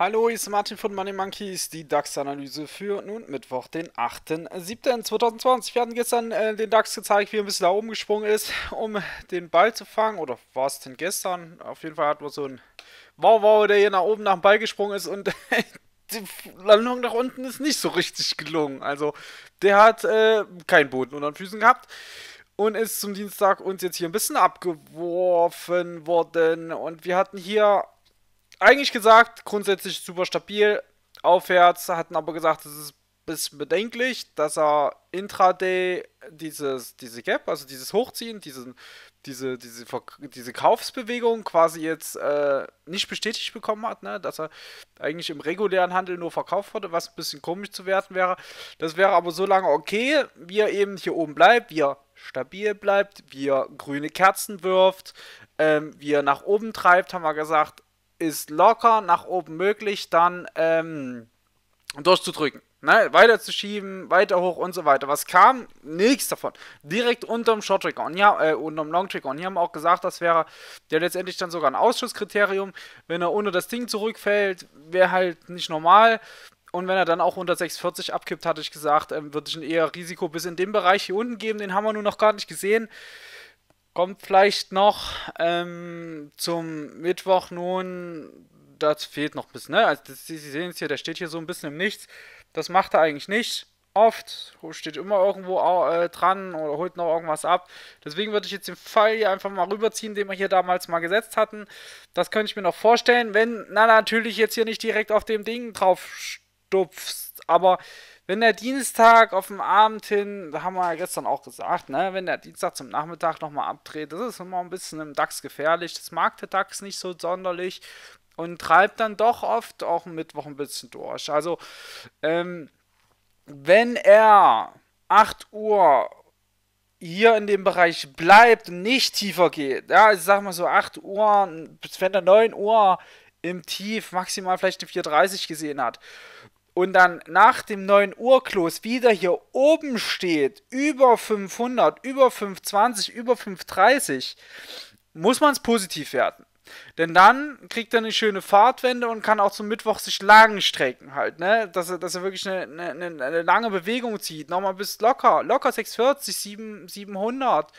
Hallo, hier ist Martin von Money Monkeys, die DAX-Analyse für nun Mittwoch, den 8.7.2020. Wir hatten gestern äh, den DAX gezeigt, wie er ein bisschen da oben gesprungen ist, um den Ball zu fangen. Oder war es denn gestern? Auf jeden Fall hat man so ein Wow-Wow, der hier nach oben nach dem Ball gesprungen ist und die Landung nach unten ist nicht so richtig gelungen. Also, der hat äh, keinen Boden unter den Füßen gehabt und ist zum Dienstag uns jetzt hier ein bisschen abgeworfen worden. Und wir hatten hier eigentlich gesagt, grundsätzlich super stabil aufwärts, hatten aber gesagt, es ist ein bisschen bedenklich, dass er intraday dieses, diese Gap, also dieses Hochziehen, diesen, diese, diese, diese Kaufsbewegung quasi jetzt äh, nicht bestätigt bekommen hat, ne? dass er eigentlich im regulären Handel nur verkauft wurde, was ein bisschen komisch zu werten wäre. Das wäre aber so lange okay, wie er eben hier oben bleibt, wie er stabil bleibt, wie er grüne Kerzen wirft, ähm, wie er nach oben treibt, haben wir gesagt, ist locker nach oben möglich, dann ähm, durchzudrücken. Ne? Weiter zu schieben, weiter hoch und so weiter. Was kam? Nichts davon. Direkt unterm Short Trigger und ja, äh, unterm Long Trigger. Und hier haben wir auch gesagt, das wäre ja letztendlich dann sogar ein Ausschusskriterium. Wenn er ohne das Ding zurückfällt, wäre halt nicht normal. Und wenn er dann auch unter 640 abkippt, hatte ich gesagt, ähm, würde ich ein eher Risiko bis in den Bereich hier unten geben. Den haben wir nur noch gar nicht gesehen kommt vielleicht noch ähm, zum Mittwoch nun. Das fehlt noch ein bisschen. Ne? Also das, Sie sehen es hier, der steht hier so ein bisschen im Nichts. Das macht er eigentlich nicht. Oft steht immer irgendwo äh, dran oder holt noch irgendwas ab. Deswegen würde ich jetzt den Pfeil hier einfach mal rüberziehen, den wir hier damals mal gesetzt hatten. Das könnte ich mir noch vorstellen, wenn, na natürlich jetzt hier nicht direkt auf dem Ding drauf stupfst. Aber wenn der Dienstag auf den Abend hin, haben wir ja gestern auch gesagt, ne, wenn der Dienstag zum Nachmittag nochmal abdreht, das ist immer ein bisschen im DAX gefährlich. Das mag der DAX nicht so sonderlich und treibt dann doch oft auch Mittwoch ein bisschen durch. Also, ähm, wenn er 8 Uhr hier in dem Bereich bleibt und nicht tiefer geht, ja, ich sag mal so 8 Uhr, wenn er 9 Uhr im Tief maximal vielleicht eine 4,30 gesehen hat und dann nach dem neuen Uhrklos wieder hier oben steht, über 500, über 520, über 530, muss man es positiv werten. Denn dann kriegt er eine schöne Fahrtwende und kann auch zum Mittwoch sich lang strecken halt, ne? Dass er, dass er wirklich eine, eine, eine lange Bewegung zieht. Nochmal bis locker, locker 640, 7, 700,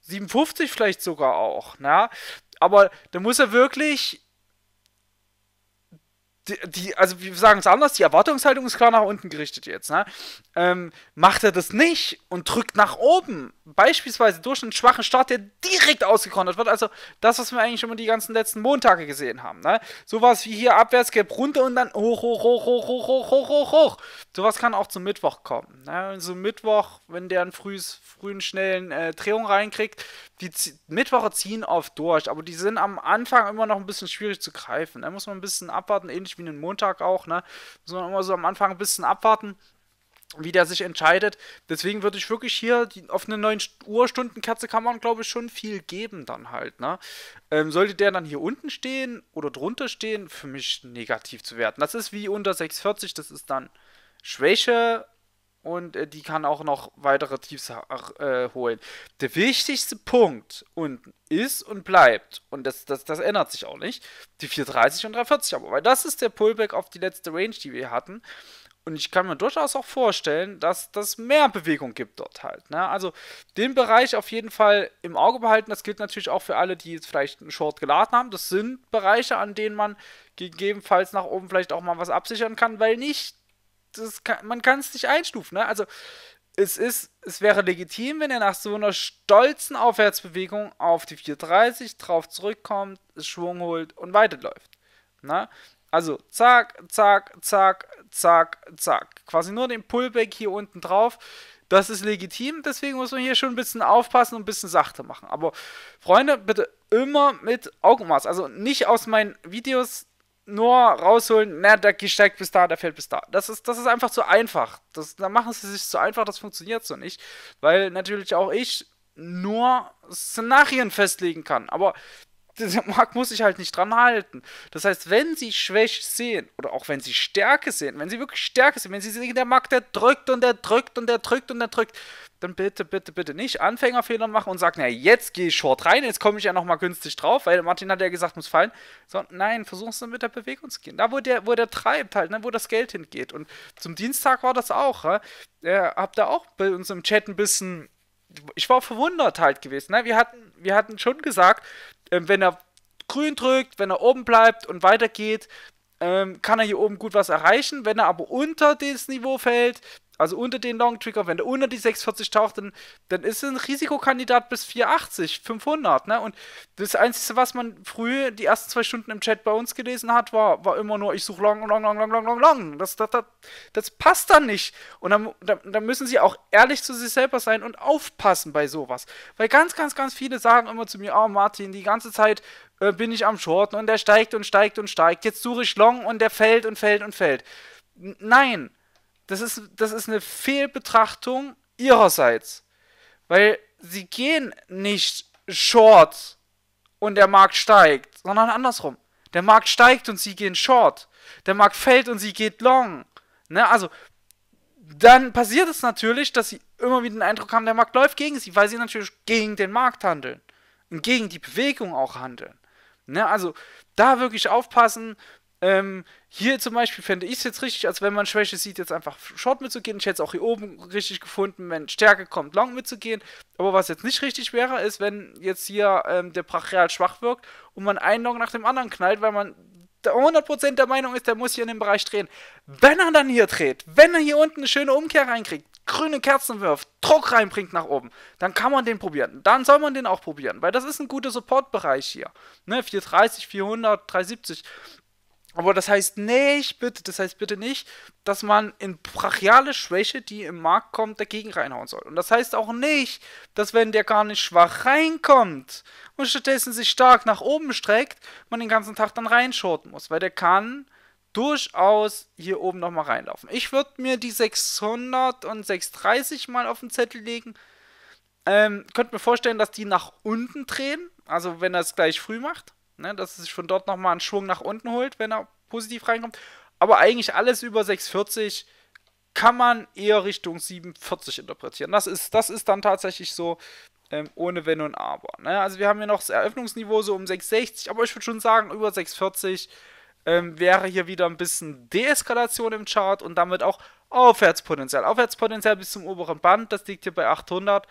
750 vielleicht sogar auch, ne? Aber da muss er wirklich die, die, also wir sagen es anders, die Erwartungshaltung ist klar nach unten gerichtet jetzt. Ne? Ähm, macht er das nicht und drückt nach oben, beispielsweise durch einen schwachen Start, der direkt ausgekontert wird. Also das, was wir eigentlich immer die ganzen letzten Montage gesehen haben. Ne? Sowas wie hier Abwärtsgap runter und dann hoch, hoch, hoch, hoch, hoch, hoch, hoch, hoch, hoch. Sowas kann auch zum Mittwoch kommen. Ne? So Mittwoch, wenn der einen frühes, frühen, schnellen äh, Drehung reinkriegt, die Z Mittwocher ziehen oft durch, aber die sind am Anfang immer noch ein bisschen schwierig zu greifen. Da ne? muss man ein bisschen abwarten, ähnlich nicht wie einen Montag auch, ne? Sondern immer so am Anfang ein bisschen abwarten wie der sich entscheidet. Deswegen würde ich wirklich hier die, auf eine 9 Uhr stunden kerze kann man, glaube ich, schon viel geben dann halt. Ne? Ähm, sollte der dann hier unten stehen oder drunter stehen, für mich negativ zu werten. Das ist wie unter 640, das ist dann Schwäche und äh, die kann auch noch weitere Tiefs äh, holen. Der wichtigste Punkt unten ist und bleibt, und das, das, das ändert sich auch nicht, die 430 und 340 aber, weil das ist der Pullback auf die letzte Range, die wir hatten. Und ich kann mir durchaus auch vorstellen, dass das mehr Bewegung gibt dort halt. Ne? Also den Bereich auf jeden Fall im Auge behalten. Das gilt natürlich auch für alle, die jetzt vielleicht einen Short geladen haben. Das sind Bereiche, an denen man gegebenenfalls nach oben vielleicht auch mal was absichern kann, weil nicht kann, man kann es nicht einstufen. Ne? Also es ist, es wäre legitim, wenn er nach so einer stolzen Aufwärtsbewegung auf die 430 drauf zurückkommt, Schwung holt und weiterläuft. Ne? Also zack, zack, zack, zack, zack. Quasi nur den Pullback hier unten drauf. Das ist legitim, deswegen muss man hier schon ein bisschen aufpassen und ein bisschen sachte machen. Aber Freunde, bitte immer mit Augenmaß. Also nicht aus meinen Videos nur rausholen, na, der steigt bis da, der fällt bis da. Das ist, das ist einfach zu einfach. Das, da machen sie sich zu einfach, das funktioniert so nicht. Weil natürlich auch ich nur Szenarien festlegen kann. Aber der Markt muss sich halt nicht dran halten. Das heißt, wenn sie Schwäche sehen, oder auch wenn sie Stärke sehen, wenn sie wirklich Stärke sehen, wenn sie sehen, der Markt, der drückt und der drückt und der drückt und der drückt, dann bitte, bitte, bitte nicht Anfängerfehler machen und sagen, na, jetzt gehe ich short rein, jetzt komme ich ja nochmal günstig drauf, weil Martin hat ja gesagt, muss fallen. Sondern nein, versuchen Sie mit der Bewegung zu gehen. Da, wo der, wo der treibt halt, ne, wo das Geld hingeht. Und zum Dienstag war das auch. Ne? Äh, hab da auch bei uns im Chat ein bisschen, ich war verwundert halt gewesen. Ne? Wir, hatten, wir hatten schon gesagt, äh, wenn er grün drückt, wenn er oben bleibt und weitergeht, ähm, kann er hier oben gut was erreichen. Wenn er aber unter das Niveau fällt, also unter den Long Trigger, wenn der unter die 640 taucht, dann, dann ist er ein Risikokandidat bis 480, 500. Ne? Und das Einzige, was man früh die ersten zwei Stunden im Chat bei uns gelesen hat, war, war immer nur, ich suche Long, Long, Long, Long, Long, Long, Long. Das, das, das, das passt dann nicht. Und dann, dann, dann müssen sie auch ehrlich zu sich selber sein und aufpassen bei sowas. Weil ganz, ganz, ganz viele sagen immer zu mir, oh Martin, die ganze Zeit äh, bin ich am Shorten und der steigt und steigt und steigt. Jetzt suche ich Long und der fällt und fällt und fällt. N nein das ist, das ist eine Fehlbetrachtung ihrerseits. Weil sie gehen nicht short und der Markt steigt, sondern andersrum. Der Markt steigt und sie gehen short. Der Markt fällt und sie geht long. Ne? Also, dann passiert es natürlich, dass sie immer wieder den Eindruck haben, der Markt läuft gegen sie, weil sie natürlich gegen den Markt handeln. Und gegen die Bewegung auch handeln. Ne? Also, da wirklich aufpassen, ähm, hier zum Beispiel fände ich es jetzt richtig, als wenn man Schwäche sieht, jetzt einfach Short mitzugehen. Ich hätte es auch hier oben richtig gefunden, wenn Stärke kommt, Long mitzugehen. Aber was jetzt nicht richtig wäre, ist, wenn jetzt hier ähm, der Brachial schwach wirkt und man einen Long nach dem anderen knallt, weil man 100% der Meinung ist, der muss hier in dem Bereich drehen. Wenn er dann hier dreht, wenn er hier unten eine schöne Umkehr reinkriegt, grüne Kerzen wirft, Druck reinbringt nach oben, dann kann man den probieren. Dann soll man den auch probieren, weil das ist ein guter Supportbereich hier. Ne, 430, 400, 370. Aber das heißt nicht, bitte, das heißt bitte nicht, dass man in brachiale Schwäche, die im Markt kommt, dagegen reinhauen soll. Und das heißt auch nicht, dass wenn der gar nicht schwach reinkommt und stattdessen sich stark nach oben streckt, man den ganzen Tag dann reinschorten muss, weil der kann durchaus hier oben nochmal reinlaufen. Ich würde mir die 600 und 630 mal auf den Zettel legen. Ähm, könnt mir vorstellen, dass die nach unten drehen, also wenn er es gleich früh macht. Ne, dass es sich von dort nochmal einen Schwung nach unten holt, wenn er positiv reinkommt. Aber eigentlich alles über 640 kann man eher Richtung 740 interpretieren. Das ist, das ist dann tatsächlich so ähm, ohne Wenn und Aber. Ne? Also wir haben hier noch das Eröffnungsniveau so um 660, aber ich würde schon sagen, über 640 ähm, wäre hier wieder ein bisschen Deeskalation im Chart und damit auch Aufwärtspotenzial. Aufwärtspotenzial bis zum oberen Band, das liegt hier bei 800.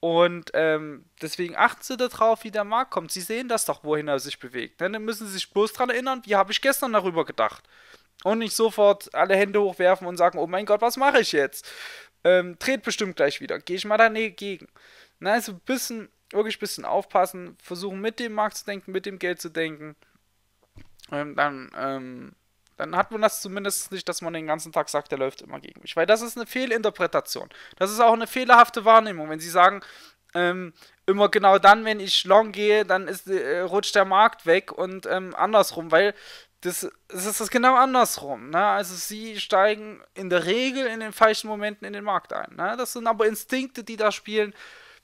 Und ähm, deswegen achten sie darauf, wie der Markt kommt. Sie sehen das doch, wohin er sich bewegt. Ne? Dann müssen sie sich bloß daran erinnern, wie habe ich gestern darüber gedacht. Und nicht sofort alle Hände hochwerfen und sagen, oh mein Gott, was mache ich jetzt? Ähm, dreht bestimmt gleich wieder. Gehe ich mal dagegen. Ne-, Na, ne, also ein bisschen, wirklich ein bisschen aufpassen. Versuchen mit dem Markt zu denken, mit dem Geld zu denken. Ähm, dann ähm, dann hat man das zumindest nicht, dass man den ganzen Tag sagt, der läuft immer gegen mich. Weil das ist eine Fehlinterpretation. Das ist auch eine fehlerhafte Wahrnehmung. Wenn Sie sagen, ähm, immer genau dann, wenn ich long gehe, dann ist, äh, rutscht der Markt weg und ähm, andersrum, weil das, das, ist das genau andersrum. Ne? Also sie steigen in der Regel in den falschen Momenten in den Markt ein. Ne? Das sind aber Instinkte, die da spielen.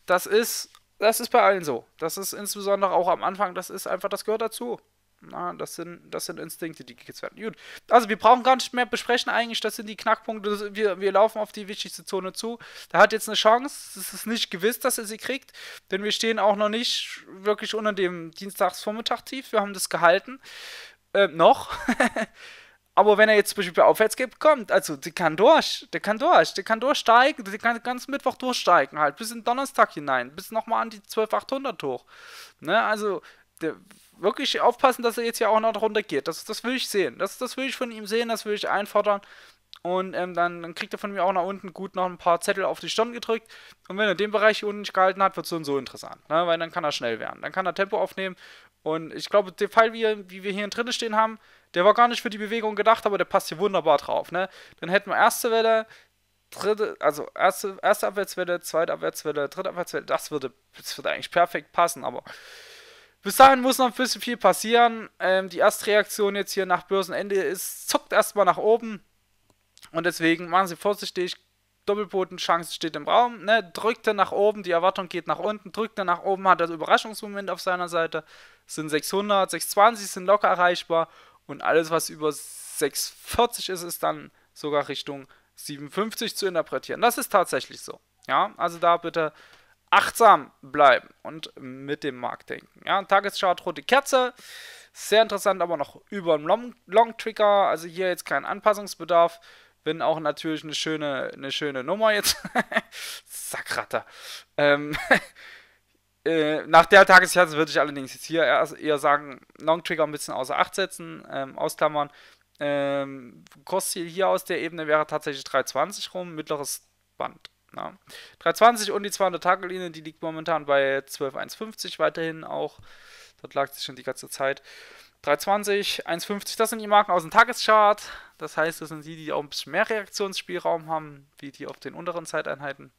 Das ist, das ist bei allen so. Das ist insbesondere auch am Anfang, das ist einfach, das gehört dazu. Na, das sind, das sind Instinkte, die gekitzt werden. Gut. Also wir brauchen gar nicht mehr besprechen eigentlich, das sind die Knackpunkte. Wir, wir laufen auf die wichtigste Zone zu. Da hat jetzt eine Chance. Es ist nicht gewiss, dass er sie kriegt, denn wir stehen auch noch nicht wirklich unter dem Dienstagsvormittag tief. Wir haben das gehalten. Äh, noch. Aber wenn er jetzt zum Beispiel aufwärts gibt, kommt, also der kann durch, der kann durch, der kann durchsteigen, der kann ganz Mittwoch durchsteigen halt, bis in Donnerstag hinein, bis nochmal an die 12800 hoch. Ne, also der, wirklich aufpassen, dass er jetzt ja auch noch runtergeht. Das, das will ich sehen. Das, das will ich von ihm sehen, das will ich einfordern. Und ähm, dann, dann, kriegt er von mir auch nach unten gut noch ein paar Zettel auf die Stirn gedrückt. Und wenn er den Bereich hier unten nicht gehalten hat, wird es so und so interessant. Ne? Weil dann kann er schnell werden. Dann kann er Tempo aufnehmen. Und ich glaube, der Fall, wie, wie wir hier in drinnen stehen haben, der war gar nicht für die Bewegung gedacht, aber der passt hier wunderbar drauf. Ne? Dann hätten wir erste Welle, dritte, also erste, erste Abwärtswelle, zweite Abwärtswelle, dritte Abwärtswelle. Das würde, das würde eigentlich perfekt passen, aber bis dahin muss noch ein bisschen viel passieren. Ähm, die erste Reaktion jetzt hier nach Börsenende ist, zuckt erstmal nach oben. Und deswegen machen Sie vorsichtig. Doppelbodenchance steht im Raum. Ne? Drückt er nach oben, die Erwartung geht nach unten. Drückt er nach oben, hat das Überraschungsmoment auf seiner Seite. Sind 600, 620 sind locker erreichbar. Und alles, was über 640 ist, ist dann sogar Richtung 57 zu interpretieren. Das ist tatsächlich so. Ja, also da bitte achtsam bleiben und mit dem Markt denken. Ja, Tageschart, rote Kerze. Sehr interessant, aber noch über dem Long, Long Trigger. Also hier jetzt kein Anpassungsbedarf. Bin auch natürlich eine schöne, eine schöne Nummer jetzt. Sackratter. Ähm, äh, nach der Tageskerze würde ich allerdings jetzt hier eher sagen, Long Trigger ein bisschen außer Acht setzen, ähm, ausklammern. Ähm, Kostziel hier aus der Ebene wäre tatsächlich 320 rum, mittleres Band na? 320 und die 200 Tage Linie, die liegt momentan bei 12,150 weiterhin auch. Dort lag sie schon die ganze Zeit. 320, 1,50, das sind die Marken aus dem Tageschart. Das heißt, das sind die, die auch ein bisschen mehr Reaktionsspielraum haben, wie die auf den unteren Zeiteinheiten.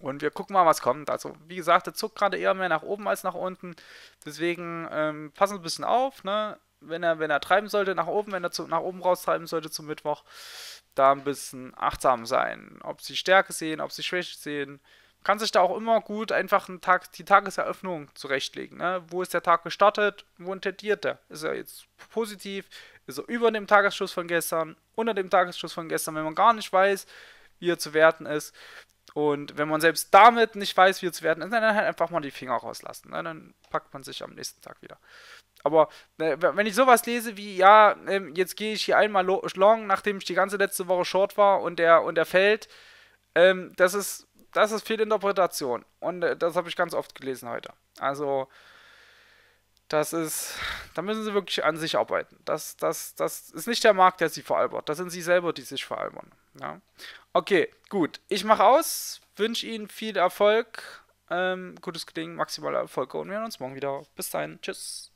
Und wir gucken mal, was kommt. Also, wie gesagt, der zuckt gerade eher mehr nach oben als nach unten. Deswegen ähm, passen ein bisschen auf, ne? Wenn er, wenn er treiben sollte nach oben, wenn er zu, nach oben raus treiben sollte zum Mittwoch, da ein bisschen achtsam sein. Ob sie Stärke sehen, ob sie Schwäche sehen. kann sich da auch immer gut einfach einen Tag, die Tageseröffnung zurechtlegen. Ne? Wo ist der Tag gestartet? Wo intendiert er? Ist er jetzt positiv? Ist er über dem Tagesschluss von gestern? Unter dem Tagesschluss von gestern? Wenn man gar nicht weiß, wie er zu werten ist. Und wenn man selbst damit nicht weiß, wie er zu werten ist, dann halt einfach mal die Finger rauslassen. Ne? Dann packt man sich am nächsten Tag wieder. Aber äh, wenn ich sowas lese wie, ja, äh, jetzt gehe ich hier einmal long, nachdem ich die ganze letzte Woche short war und der, und der fällt, ähm, das ist, das ist viel Interpretation. Und äh, das habe ich ganz oft gelesen heute. Also, das ist, da müssen sie wirklich an sich arbeiten. Das, das, das ist nicht der Markt, der sie veralbert. Das sind sie selber, die sich veralbern. Ja? Okay, gut. Ich mache aus, wünsche Ihnen viel Erfolg, ähm, gutes Gelingen, maximaler Erfolg und wir sehen uns morgen wieder. Bis dahin, tschüss.